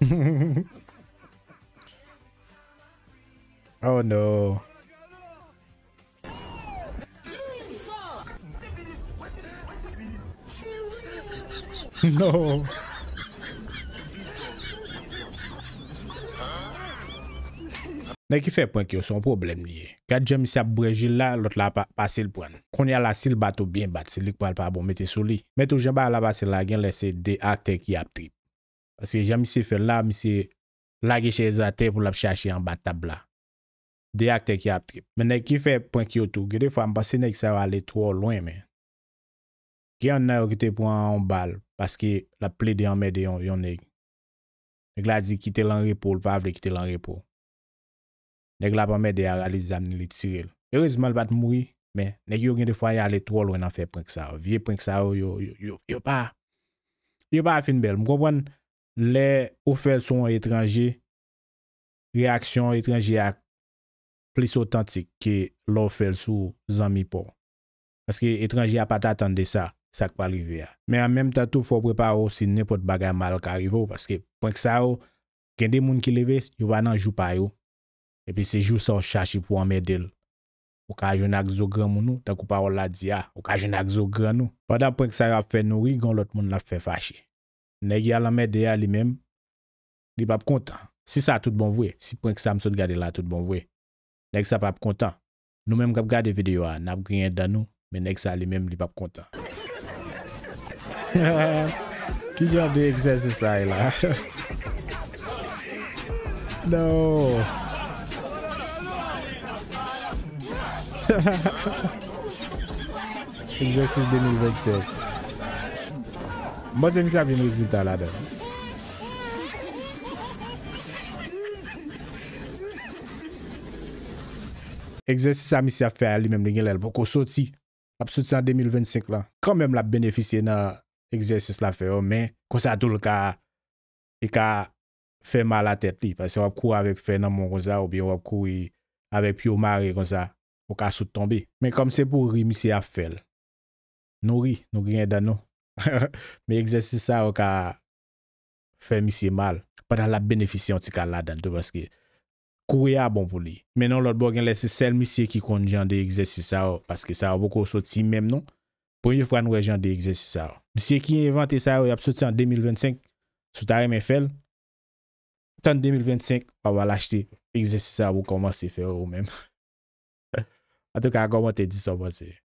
Oh no No Ne ki fe pwen ki yo son problem liye Kat jen mi se ap brejil la, lot la pa sil pwen Kon ya la sil bat ou bien bat, se lik pa al pa bon mette sou li Mette ou jen ba ala basi la gen lese de akte ki ap trip Asi jan misi fè la, misi la ge chè zate pou lap chache yon bat tab la. De ak te ki ap tripe. Men ek ki fè prek yo tou. Gede fwa m basi nek sa yo ale tro loen men. Gè an nan yo ki te pou an bal. Paske la ple de yon mede yon neg. Neg la di kite lan repo, l pa vle kite lan repo. Neg la pa mede yon ale zamne li tirel. Erezman bat moui, men. Neg yo gen de fwa yon ale tro loen an fè prek sa yo. Vye prek sa yo, yo pa. Yo pa a fin bel. les offres sont étrangères, réaction étrangères plus authentique que l'offre sous amis pour. Parce que étranger a pas attendre ça, ça peut arriver. Mais en même temps, tout faut préparer aussi n'importe bagarre mal qui Parce que point que ça, il y a des gens qui il ils vont jouer pas. Et puis c'est juste ça, chercher cherche pour en mettre ou ka jwenn ak zo gran nou tankou parol la di a ou ka jwenn ak zo gran nou pendant point que ça a fait nourrir gon l'autre monde l'a fait fâcher. Nèk yal amè de yal li mèm, li pap kontan. Si sa a tout bon vwe, si pwenk sa msot gade la tout bon vwe. Nèk sa pap kontan. Nou mèm kap gade videyo a, nap kwenye dan nou, men nèk sa li mèm, li pap kontan. Ki jop de exersis a e la? No! Eksersis 2027. Mwen se misi ap vin rezultat la de. Eksersis a misi ap fe al li menm le gen lèl. Pon kon soti. Kap soti an 2025 lan. Kran menm la beneficye nan eksersis la fe yo. Men konsa tout li ka. Li e ka fe mal la tèt li. Pase wap kou avik fe nan moun kon sa. Ou bi wap kou e avik pyo mari kon sa. Ou ka sot tombe. Men kom se pou ri misi ap fe al. Nou ri. Nou gen dan nou. Me egzesis sa yo ka fè mi se mal Pad an la benefisyon ti ka ladan to Paskè kouye a bon pou li Menon lòt bò gen lè se sel mi se ki kon jan de egzesis sa yo Paskè sa yo bò kon soti mèm non Ponyo fwa nou e jan de egzesis sa yo Di se ki inventi sa yo, yap soti an 2025 Sou tarè mè fel Tan 2025 pa wala chiti egzesis sa yo koman se fè yo mèm Ate kwa a gòman te di sa wò se